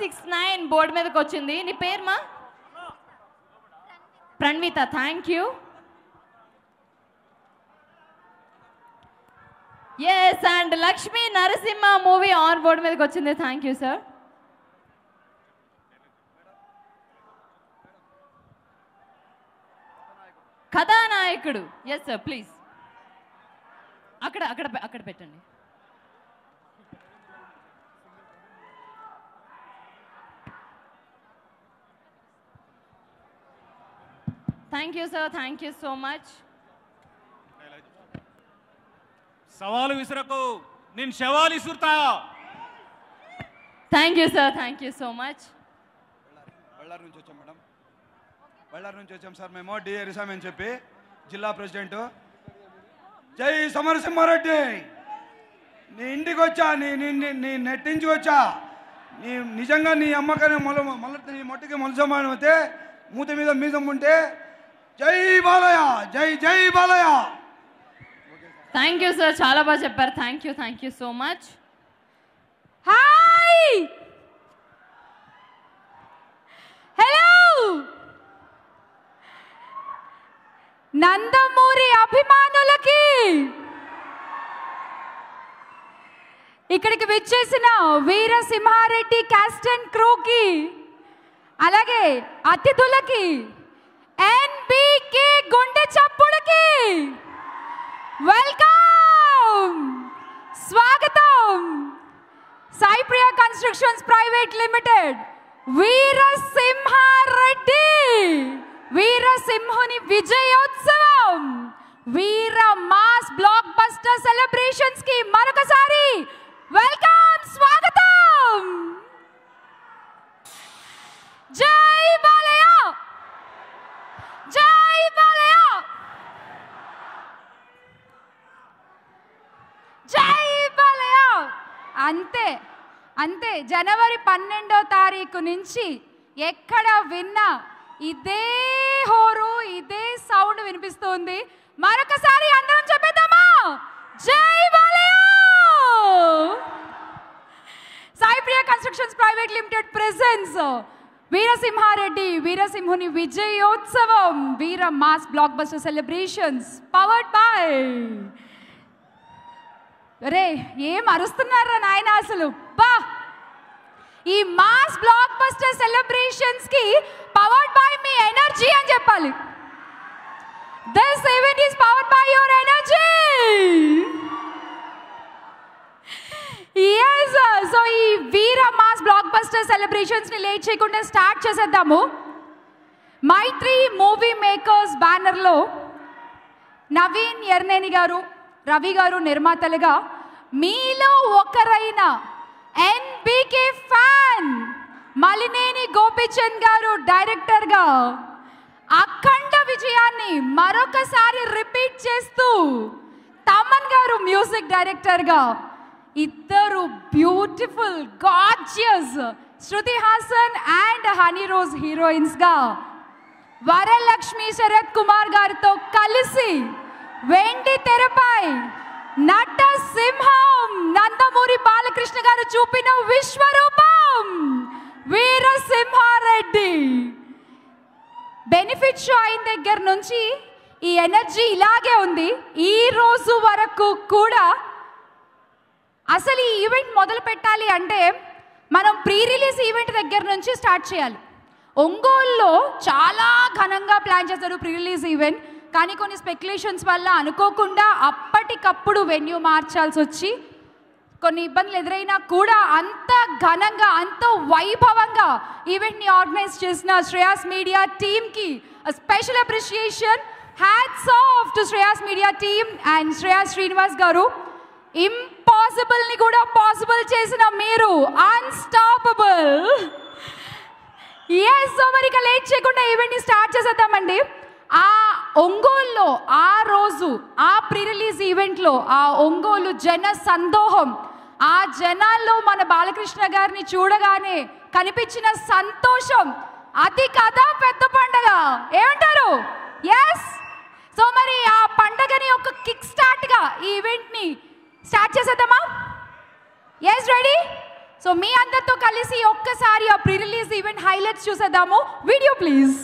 six nine board మీదకి వచ్చింది నీ పేరు మా Pranvitha thank you yes and Lakshmi Narasimha movie on board మీదకి వచ్చింది థ్యాంక్ యూ సార్ కథానాయకుడు ఎస్ సార్ ప్లీజ్ అక్కడ అక్కడ అక్కడ పెట్టండి thank you sir thank you so much సవాలు విసురకు నేను శవాలు విసురుతా thank you sir thank you so much Ballari నుంచి వచ్చాం మేడం బళ్ళారి నుంచి వచ్చాం సార్ మేము డి ఎరిసామ్ అని చెప్పి జిల్లా ప్రెసిడెంట్ జై సమరసింహారెడ్డి నీ ఇంటికి వచ్చా నీ నీ నీ నెట్టించి వచ్చా నీ నిజంగా నీ అమ్మకాన్ని మొల మొల నీ మొట్టకి మొలసమానం అయితే మూత మీద మీదం ఉంటే జై బాలయ జై జై బాలయ థ్యాంక్ యూ సార్ చాలా బాగా చెప్పారు thank you thank you so much hi hello Nandamuri అభిమానులకి ఇక్కడికి విచ్చేసిన వీర సింహారెడ్డి క్యాస్టన్ క్రూకి అలాగే అతిథులకి private limited veera simha reddy veera simhuni vijayotsava veera mass block అంతే జనవరి పన్నెండో తారీఖు నుంచి ఎక్కడ విన్నా ఇదే హోరు ఇదే సౌండ్ వినిపిస్తుంది మరొకసారి అందరం చెప్పేద్దామా జై Saipriya constructions private limited presence Veerasimhareddy వీరసింహుని విజయోత్సవం వీర mass blockbuster celebrations powered by రే ఏం అరుస్తున్నారా నాయన అసలు ఈ మాస్ బ్లాక్ బస్టర్ సెలబ్రేషన్స్ కి పవర్డ్ బై మీ ఎనర్జీ అని చెప్పాలి this event is powered by your energy yes so ఈ వీర మాస్ బ్లాక్ బస్టర్ సెలబ్రేషన్స్ ని లేట్ చేయకుండా స్టార్ట్ చేసేద్దాము మైత్రి మూవీ మేకర్స్ బ్యానర్లో నవీన్ ఎర్నేని గారు రవి గారు నిర్మాతలుగా మీలో ఒకరైన N BK fan Malineni Gopichand గారు డైరెక్టర్గా అఖండ విజయాన్ని మరొకసారి రిపీట్ చేస్తూ తమన్ గారు మ్యూజిక్ డైరెక్టర్గా ఇద్దరు beautiful gorgeous Shruti Haasan and Honey Rose హీరోయిన్స్గా వరలక్ష్మి శరత్ కుమార్ గారితో కలిసి వెండి తెరపై నట్ చూపిన విశ్వరూపం వీరసింహారెడ్డి బెనిఫిట్ షో అయిన దగ్గర నుంచి ఈ ఎనర్జీ ఇలాగే ఉంది ఈ రోజు వరకు కూడా అసలు ఈ ఈవెంట్ మొదలు పెట్టాలి అంటే మనం ప్రీ రిలీజ్ ఈవెంట్ దగ్గర నుంచి స్టార్ట్ చేయాలి ఒంగోలులో చాలా ఘనంగా ప్లాన్ చేశారు ప్రీ రిలీజ్ ఈవెంట్ కానీ కొన్ని స్పెక్యులేషన్స్ వల్ల అనుకోకుండా అప్పటికప్పుడు వెన్యూ మార్చాల్సి వచ్చి కొన్ని ఇబ్బందులు ఎదురైనా కూడా అంత ఘనంగా అంత వైభవంగా ఈవెంట్ని ఆర్గనైజ్ చేసిన శ్రేయాస్ మీడియా కి special appreciation hats off to Shreyas media team and Shreyas Srinivas గారు ని కూడా పాసిబుల్ చేసిన మీరు అన్స్టాపబుల్ ఎస్ సో మరి ఇక లేట్ చేయకుండా ఈవెంట్ని స్టార్ట్ చేసేద్దామండి ఆ ఒంగోలులో ఆ రోజు ఆ ప్రీ రిలీజ్ ఈవెంట్లో ఆ ఒంగోలు జన సందోహం ఆ జనాల్లో మన బాలకృష్ణ గారిని చూడగానే కనిపించిన సంతోషం అది కదా పెద్ద పండగ ఏమంటారు ఎస్ సో మరి ఆ పండగని ఒక కిక్ స్టార్ట్గా ఈ ఈవెంట్ని స్టార్ట్ చేసేద్దామా ఎస్ రెడీ సో మీ అందరితో కలిసి ఒక్కసారి ఆ ప్రీ రిలీజ్ ఈవెంట్ హైలైట్స్ చూసేద్దాము వీడియో ప్లీజ్